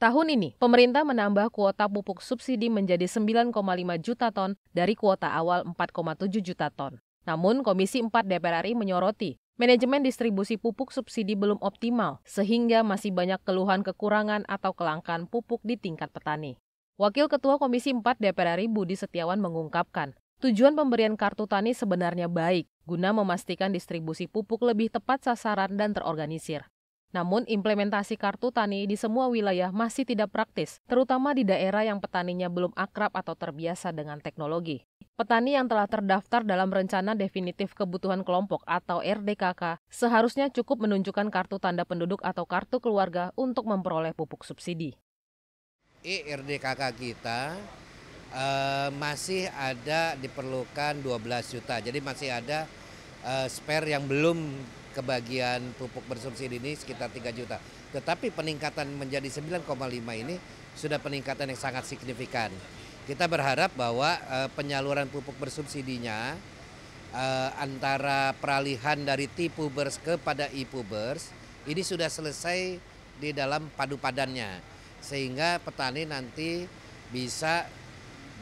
Tahun ini, pemerintah menambah kuota pupuk subsidi menjadi 9,5 juta ton dari kuota awal 4,7 juta ton. Namun, Komisi 4 DPR RI menyoroti, manajemen distribusi pupuk subsidi belum optimal, sehingga masih banyak keluhan kekurangan atau kelangkaan pupuk di tingkat petani. Wakil Ketua Komisi 4 DPR RI Budi Setiawan mengungkapkan, tujuan pemberian kartu tani sebenarnya baik, guna memastikan distribusi pupuk lebih tepat sasaran dan terorganisir. Namun, implementasi kartu tani di semua wilayah masih tidak praktis, terutama di daerah yang petaninya belum akrab atau terbiasa dengan teknologi. Petani yang telah terdaftar dalam Rencana Definitif Kebutuhan Kelompok atau RDKK seharusnya cukup menunjukkan kartu tanda penduduk atau kartu keluarga untuk memperoleh pupuk subsidi. RDKK kita uh, masih ada diperlukan 12 juta, jadi masih ada uh, spare yang belum kebagian pupuk bersubsidi ini sekitar 3 juta. Tetapi peningkatan menjadi 9,5 ini sudah peningkatan yang sangat signifikan. Kita berharap bahwa e, penyaluran pupuk bersubsidinya e, antara peralihan dari T-Pubers kepada E-Pubers ini sudah selesai di dalam padu padannya. Sehingga petani nanti bisa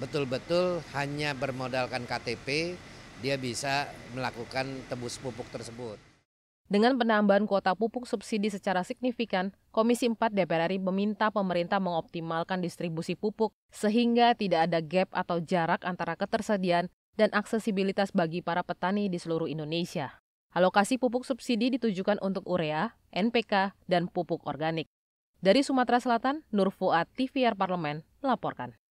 betul-betul hanya bermodalkan KTP dia bisa melakukan tebus pupuk tersebut. Dengan penambahan kuota pupuk subsidi secara signifikan, Komisi 4 DPR RI meminta pemerintah mengoptimalkan distribusi pupuk sehingga tidak ada gap atau jarak antara ketersediaan dan aksesibilitas bagi para petani di seluruh Indonesia. Alokasi pupuk subsidi ditujukan untuk urea, NPK, dan pupuk organik. Dari Sumatera Selatan, Nur Fuad, TVR Parlemen, melaporkan.